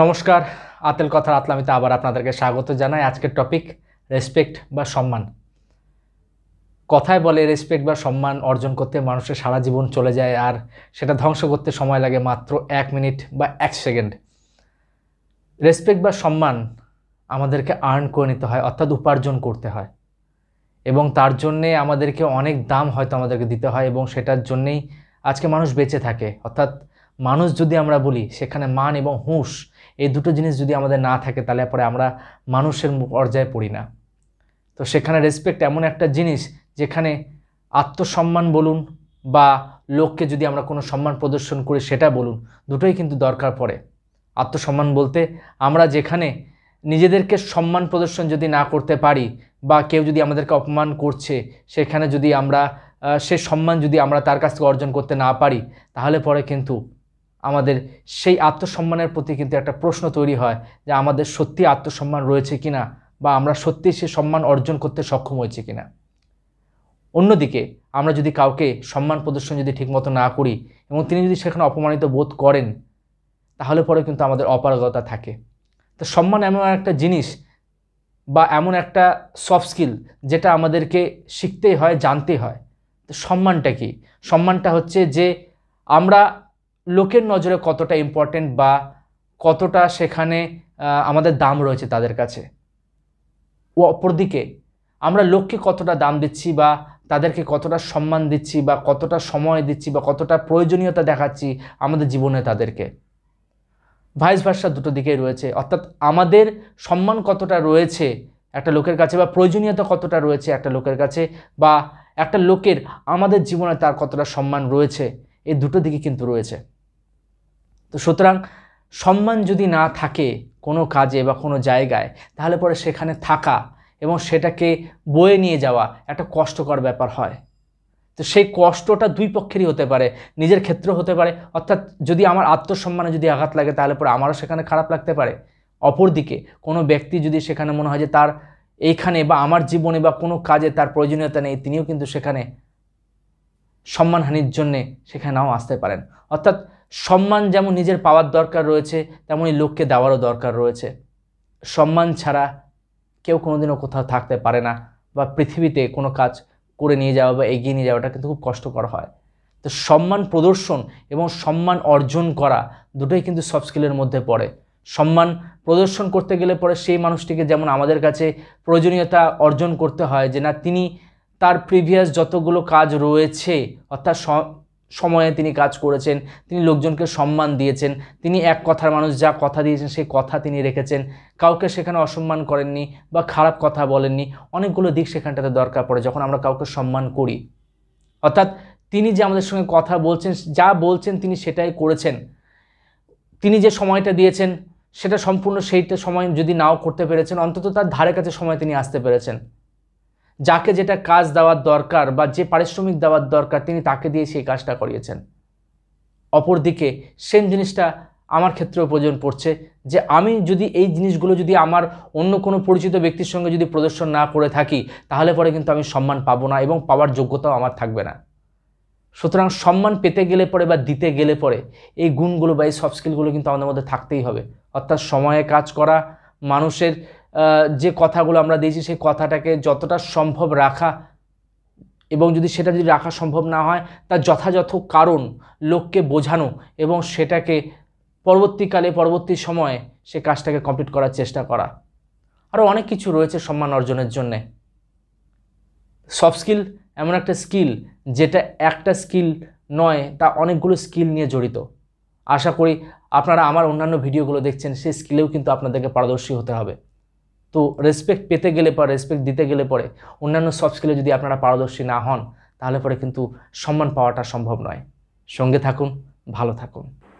নমস্কার আতেল কথার আতলামিতে আবার আপনাদেরকে স্বাগত জানাই আজকের টপিক রেসপেক্ট বা সম্মান কথায় বলে রেসপেক্ট বা সম্মান অর্জন করতে মানুষের সারা জীবন চলে যায় আর সেটা ধ্বংস করতে সময় লাগে মাত্র এক মিনিট বা এক সেকেন্ড রেসপেক্ট বা সম্মান আমাদেরকে আর্ন করে নিতে হয় অর্থাৎ উপার্জন করতে হয় এবং তার জন্যে আমাদেরকে অনেক দাম হয়তো আমাদেরকে দিতে হয় এবং সেটার জন্যেই আজকে মানুষ বেঁচে থাকে অর্থাৎ মানুষ যদি আমরা বলি সেখানে মান এবং হুঁশ এই দুটো জিনিস যদি আমাদের না থাকে তাহলে পরে আমরা মানুষের পর্যায়ে পড়ি না তো সেখানে রেসপেক্ট এমন একটা জিনিস যেখানে আত্মসম্মান বলুন বা লোককে যদি আমরা কোনো সম্মান প্রদর্শন করি সেটা বলুন দুটোই কিন্তু দরকার পড়ে আত্মসম্মান বলতে আমরা যেখানে নিজেদেরকে সম্মান প্রদর্শন যদি না করতে পারি বা কেউ যদি আমাদেরকে অপমান করছে সেখানে যদি আমরা সে সম্মান যদি আমরা তার কাছ থেকে অর্জন করতে না পারি তাহলে পরে কিন্তু আমাদের সেই আত্মসম্মানের প্রতি কিন্তু একটা প্রশ্ন তৈরি হয় যে আমাদের সত্যি আত্মসম্মান রয়েছে কি না বা আমরা সত্যি সে সম্মান অর্জন করতে সক্ষম হয়েছে কি না অন্যদিকে আমরা যদি কাউকে সম্মান প্রদর্শন যদি ঠিকমতো না করি এবং তিনি যদি সেখানে অপমানিত বোধ করেন তাহলে পরে কিন্তু আমাদের অপারগতা থাকে তো সম্মান এমন একটা জিনিস বা এমন একটা সফট স্কিল যেটা আমাদেরকে শিখতেই হয় জানতে হয় তো সম্মানটা কি সম্মানটা হচ্ছে যে আমরা লোকের নজরে কতটা ইম্পর্টেন্ট বা কতটা সেখানে আমাদের দাম রয়েছে তাদের কাছে ও অপরদিকে আমরা লোককে কতটা দাম দিচ্ছি বা তাদেরকে কতটা সম্মান দিচ্ছি বা কতটা সময় দিচ্ছি বা কতটা প্রয়োজনীয়তা দেখাচ্ছি আমাদের জীবনে তাদেরকে ভাইস ভার্সা দুটো দিকেই রয়েছে অর্থাৎ আমাদের সম্মান কতটা রয়েছে একটা লোকের কাছে বা প্রয়োজনীয়তা কতটা রয়েছে একটা লোকের কাছে বা একটা লোকের আমাদের জীবনে তার কতটা সম্মান রয়েছে এই দুটো দিকে কিন্তু রয়েছে তো সুতরাং সম্মান যদি না থাকে কোনো কাজে বা কোনো জায়গায় তাহলে পরে সেখানে থাকা এবং সেটাকে বয়ে নিয়ে যাওয়া একটা কষ্টকর ব্যাপার হয় তো সেই কষ্টটা দুই পক্ষেরই হতে পারে নিজের ক্ষেত্র হতে পারে অর্থাৎ যদি আমার আত্মসম্মানে যদি আঘাত লাগে তাহলে পরে আমারও সেখানে খারাপ লাগতে পারে অপরদিকে কোনো ব্যক্তি যদি সেখানে মনে হয় যে তার এইখানে বা আমার জীবনে বা কোনো কাজে তার প্রয়োজনীয়তা নেই তিনিও কিন্তু সেখানে সম্মানহানির জন্যে সেখানেও আসতে পারেন অর্থাৎ সম্মান যেমন নিজের পাওয়ার দরকার রয়েছে তেমনই লোককে দেওয়ারও দরকার রয়েছে সম্মান ছাড়া কেউ কোনোদিনও কোথাও থাকতে পারে না বা পৃথিবীতে কোনো কাজ করে নিয়ে যাওয়া বা এগিয়ে নিয়ে যাওয়াটা কিন্তু খুব কষ্টকর হয় তো সম্মান প্রদর্শন এবং সম্মান অর্জন করা দুটোই কিন্তু সফট স্কিলের মধ্যে পড়ে সম্মান প্রদর্শন করতে গেলে পরে সেই মানুষটিকে যেমন আমাদের কাছে প্রয়োজনীয়তা অর্জন করতে হয় যে না তিনি তার প্রিভিয়াস যতগুলো কাজ রয়েছে অর্থাৎ সময়ে তিনি কাজ করেছেন তিনি লোকজনকে সম্মান দিয়েছেন তিনি এক কথার মানুষ যা কথা দিয়েছেন সেই কথা তিনি রেখেছেন কাউকে সেখানে অসম্মান করেননি বা খারাপ কথা বলেননি অনেকগুলো দিক সেখানটাতে দরকার পড়ে যখন আমরা কাউকে সম্মান করি অর্থাৎ তিনি যে আমাদের সঙ্গে কথা বলছেন যা বলছেন তিনি সেটাই করেছেন তিনি যে সময়টা দিয়েছেন সেটা সম্পূর্ণ সেইটা সময় যদি নাও করতে পেরেছেন অন্তত তার ধারে কাছে সময় তিনি আসতে পেরেছেন যাকে যেটা কাজ দেওয়ার দরকার বা যে পারিশ্রমিক দেওয়ার দরকার তিনি তাকে দিয়ে সেই কাজটা করিয়েছেন অপরদিকে সেম জিনিসটা আমার ক্ষেত্রেও প্রয়োজন পড়ছে যে আমি যদি এই জিনিসগুলো যদি আমার অন্য কোনো পরিচিত ব্যক্তির সঙ্গে যদি প্রদর্শন না করে থাকি তাহলে পরে কিন্তু আমি সম্মান পাবো না এবং পাওয়ার যোগ্যতাও আমার থাকবে না সুতরাং সম্মান পেতে গেলে পরে বা দিতে গেলে পরে এই গুণগুলো বা এই সফট স্কিলগুলো কিন্তু আমাদের মধ্যে থাকতেই হবে অর্থাৎ সময়ে কাজ করা মানুষের যে কথাগুলো আমরা দিয়েছি সেই কথাটাকে যতটা সম্ভব রাখা এবং যদি সেটা যদি রাখা সম্ভব না হয় তার যথাযথ কারণ লোককে বোঝানো এবং সেটাকে পরবর্তীকালে পরবর্তী সময়ে সে কাজটাকে কমপ্লিট করার চেষ্টা করা আরও অনেক কিছু রয়েছে সম্মান অর্জনের জন্যে সফট স্কিল এমন একটা স্কিল যেটা একটা স্কিল নয় তা অনেকগুলো স্কিল নিয়ে জড়িত আশা করি আপনারা আমার অন্যান্য ভিডিওগুলো দেখছেন সেই স্কিলেও কিন্তু আপনাদেরকে পারদর্শী হতে হবে তো রেসপেক্ট পেতে গেলে পরে রেসপেক্ট দিতে গেলে পরে অন্যান্য সব স্কিলে যদি আপনারা পারদর্শী না হন তাহলে পরে কিন্তু সম্মান পাওয়াটা সম্ভব নয় সঙ্গে থাকুন ভালো থাকুন